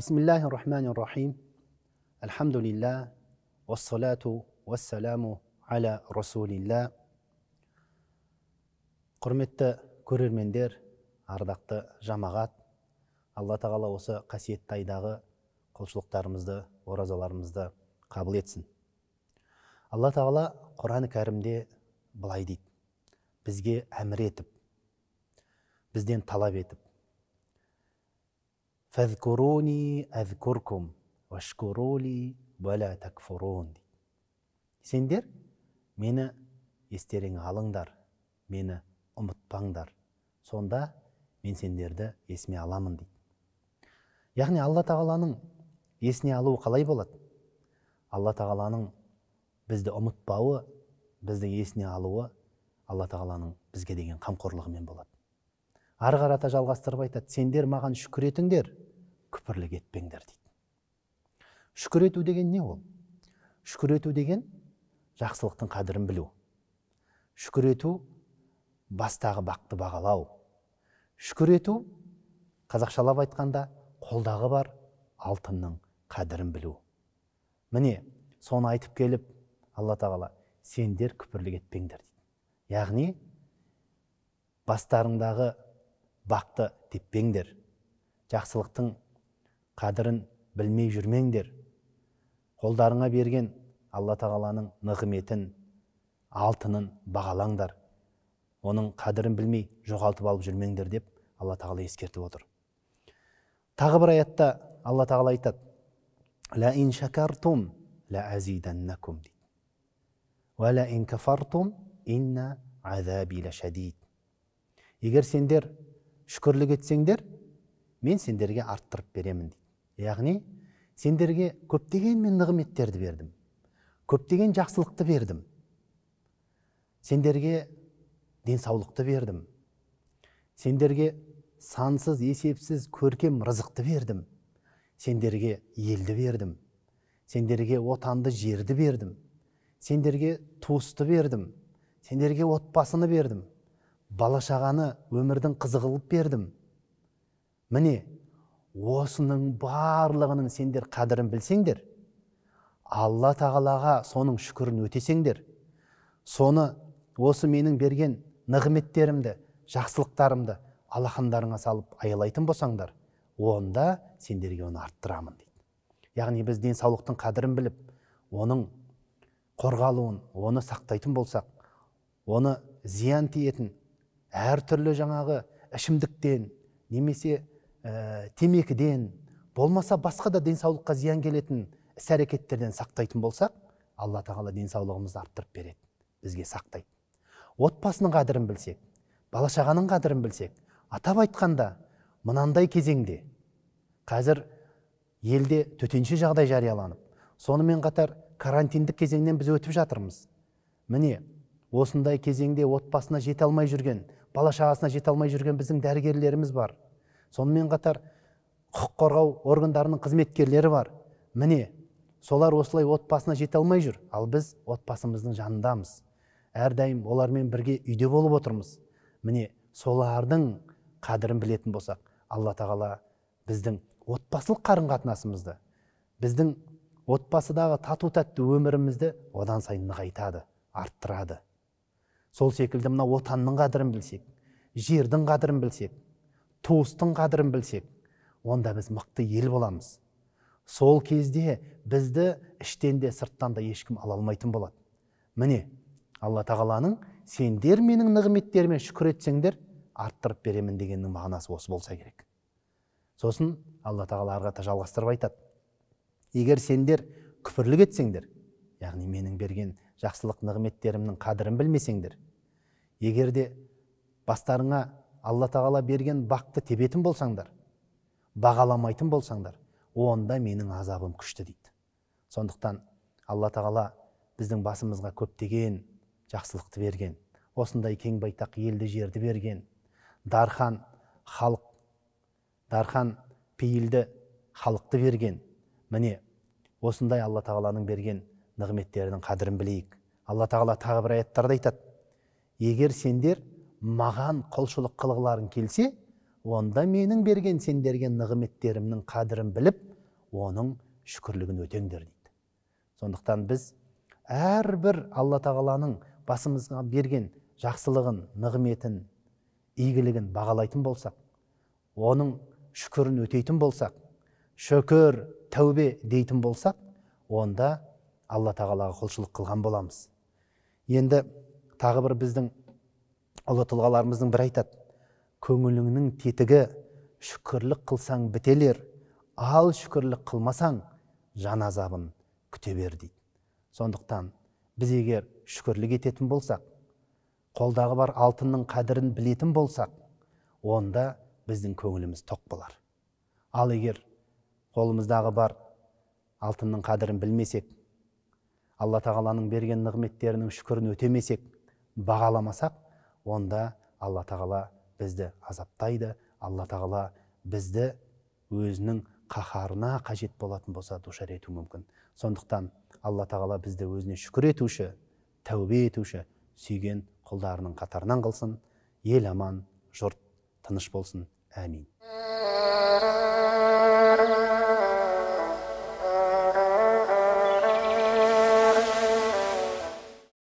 بسم الله الرحمن الرحيم الحمد لله والصلاة والسلام құрметті көрермендер ардақты жамағат алла тағала осы қасиетті айдағы құлшылықтарымызды оразаларымызды қабыл етсін алла тағала құран кәрімде былай дейді бізге әмір етіп бізден талап етіп فاذكروني أذكركم واشكروا لي ولا сендер мені естеріңе алыңдар мені ұмытпаңдар сонда мен сендерді есіме аламын дейді яғни алла тағаланың есіне алуы қалай болады алла тағаланың бізді ұмытпауы бізді есіне алуы алла тағаланың бізге деген қамқорлығымен болады ары қарата жалғастырып айтады сендер маған шүкір етіңдер бірлік етпеңдер дейді шүкір ету деген не ол шүкір ету деген жақсылықтың қадірін білу шүкір ету бастағы бақты бағалау шүкір ету қазақшалап айтқанда қолдағы бар алтынның қадірін білу міне соны айтып келіп алла тағала сендер күпірлік етпеңдер дейді яғни бастарыңдағы бақты теппеңдер жақсылықтың қадірін білмей жүрмеңдер қолдарыңа берген алла тағаланың нығметін алтынын бағалаңдар оның қадірін білмей жоғалтып алып жүрмеңдер деп алла тағала ескертіп отыр тағы бір аятта алла тағала айтады лә ин шакартум лә әзиданнакум дейді уәлә ин кафартум инна азаби шадид егер сендер шүкірлік етсеңдер мен сендерге арттырып беремін дейді яғни сендерге көптеген мен нығметтерді бердім көптеген жақсылықты бердім сендерге денсаулықты бердім сендерге сансыз есепсіз көркем рызықты бердім сендерге елді бердім сендерге отанды жерді бердім сендерге туысты бердім сендерге отбасыны бердім бала шағаны өмірдің қызығылып бердім міне осының барлығының сендер қадірін білсеңдер алла тағалаға соның шүкірін өтесеңдер соны осы менің берген нығметтерімді жақсылықтарымды алақандарыңа салып аялайтын болсаңдар онда сендерге оны арттырамын дейді яғни біз денсаулықтың қадірін біліп оның қорғалуын оны сақтайтын болсақ оны зиян тиетін әртүрлі жаңағы ішімдіктен немесе ә, темекіден болмаса басқа да денсаулыққа зиян келетін іс әрекеттерден сақтайтын болсақ алла тағала денсаулығымызды арттырып береді бізге сақтайды отбасының қадірін білсек бала шағаның қадірін білсек атап айтқанда мынандай кезеңде қазір елде төтенше жағдай жарияланып сонымен қатар карантиндік кезеңнен біз өтіп жатырмыз міне осындай кезеңде отбасына жете алмай жүрген бала шағасына жете алмай жүрген біздің дәрігерлеріміз бар сонымен қатар құқық қорғау органдарының қызметкерлері бар міне солар осылай отбасына жете алмай жүр ал біз отбасымыздың жанындамыз әрдайым олармен бірге үйде болып отырмыз міне солардың қадірін білетін болсақ алла тағала біздің отбасылық қарым қатынасымызды біздің отбасыдағы тату тәтті өмірімізді одан сайын нығайтады арттырады сол секілді мына отанның қадірін білсек жердің қадірін білсек туыстың қадірін білсек онда біз мықты ел боламыз сол кезде бізді іштен де сырттан да ешкім ала алмайтын болады міне алла тағаланың сендер менің нығметтеріме шүкір етсеңдер арттырып беремін дегеннің мағынасы осы болса керек сосын алла тағала ары қарата жалғастырып айтады егер сендер күпірлік етсеңдер яғни менің берген жақсылық нығметтерімнің қадірін білмесеңдер егер де бастарыңа алла тағала берген бақты тебетін болсаңдар бағаламайтын болсаңдар онда менің азабым күшті дейді сондықтан алла тағала біздің басымызға көптеген жақсылықты берген осындай кең байтақ елді жерді берген дархан халық дархан пейілді халықты берген міне осындай алла тағаланың берген нығметтерінің қадірін білейік алла тағала тағы бір аяттарда айтады егер сендер маған құлшылық қылғыларың келсе онда менің берген сендерге нығметтерімнің қадірін біліп оның шүкірлігін өтеңдер дейді сондықтан біз әрбір алла тағаланың басымызға берген жақсылығын нығметін игілігін бағалайтын болсақ оның шүкірін өтейтін болсақ шүкір тәубе дейтін болсақ онда алла тағалаға құлшылық қылған боламыз енді тағы бір біздің ұлы тұлғаларымыздың бірі айтады көңіліңнің тетігі шүкірлік қылсаң бітелер ал шүкірлік қылмасаң жан азабын күте бер дейді сондықтан біз егер шүкірлік ететін болсақ қолдағы бар алтынның қадірін білетін болсақ онда біздің көңіліміз тоқ болар ал егер қолымыздағы бар алтынның қадірін білмесек алла тағаланың берген нығметтерінің шүкірін өтемесек бағаламасақ онда алла тағала бізді азаптайды алла тағала бізді өзінің қаһарына қажет болатын болса душар етуі мүмкін сондықтан алла тағала бізді өзіне шүкір етуші тәубе етуші сүйген құлдарының қатарынан қылсын ел аман жұрт тыныш болсын әмин